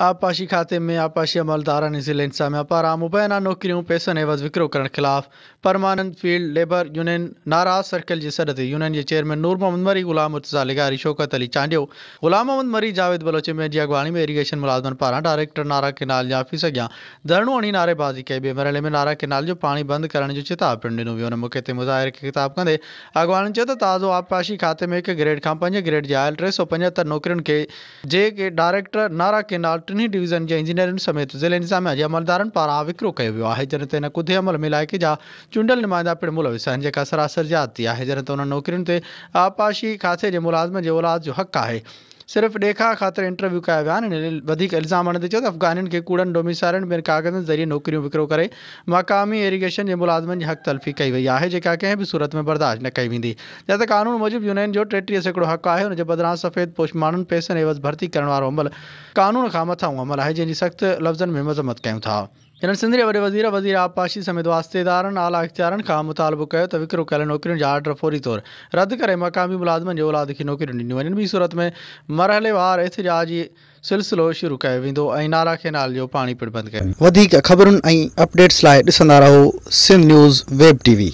आबपाशी खाते में आबपाशी अमलदारान ज़िले इंतजामिया पारा मुबैना नौकरियों पैसनि एवज़ विकिरो करण ख़िलाफ़ परमानेंट फील्ड लेबर यूनियन नाराज़ सर्कल की सरहदी यूनियन के चेयरमैन नूर मोहम्मद मरी ग़ुलाम मुर्तज़ा लिगारी शौकत अली चांडियो ग़ुलाम मोहम्मद मरी जावेद बलोचे में अगवाणी में इरीगेशन मुलाज़मन पारा डायरेक्टर नारा किनाल या ऑफ़िस अगर धरणों हणी नारेबाज़ी कई बे मरहल में नारा किनाल जो पाणी बंदि करण जो चिताब पिणु ॾिनो वियो मौक़े ते मुज़ाहिरे खे ख़िताब कंदे अॻवाणी ताज़ो आबपाशी खाते में एक ग्रेड का पंज ग्रेड जे आयल टे सौ पचहत्तर नौकिरियुनि के जे डायरेक्टर नारा किनाल कटनी डिवीजन के इंजीनियरिंग समेत जिले इंतजामिया अज अमलदारन पारा विक्रो किया है जन इन कुधे अमल मिलाए के जहाँ चूंडल नुमाइंदा पिण मुल विसन जहाँ सरासर जाती है जन उन्होंने नौकरियों से आपाशी खासे के मुलाजमन के औलाद जो हक है सिर्फ़ डेखा ख़ातिर इंटरव्यू कया विया आहिनि हिन वधीक इल्ज़ाम हणंदे चयो त अफ़ग़ानियुनि खे कूड़नि डोमिसाइलनि ॿियनि कागज़नि ज़रिए नौकिरियूं विकिरो करे मक़ामी इरीगेशन जे मुलाज़मनि जी हक़ तलफ़ी कई वई आहे जेका कंहिं बि सूरत में बर्दाश्त न कई वेंदी जिते कानून मूजिबि यूनियन जो टेटीह सैकड़ो हक़ आहे हुनजे बदिरां सफ़ेद पोश माण्हुनि पैसनि एवज़ भर्ती करण वारो अमल कानून खां मथां अमल आहे जंहिंजी सख़्तु लफ़्ज़नि में मज़मत कयूं था हिननि सिंधी वॾे वज़ीर वज़ीर आबपाशी समेत वास्तेदारनि आला इख़्तियारनि खां मुतालबो कयो त विकिरो कयल नौकिरियुनि जा ऑडर फौरी तौरु रदि करे मक़ामी मुलाज़िमनि जे औलाद खे नौकिरियूं ॾिनियूं वञनि ॿी सूरत में मरहलेवार एतिजाज सिलसिलो शुरू कयो वेंदो ऐं नारा खे नाल जो पाणी पिणु बंदि कयो वधीक ख़बरुनि ऐं अपडेट्स लाइ ॾिसंदा रहो सिंध न्यूज़ वेब टीवी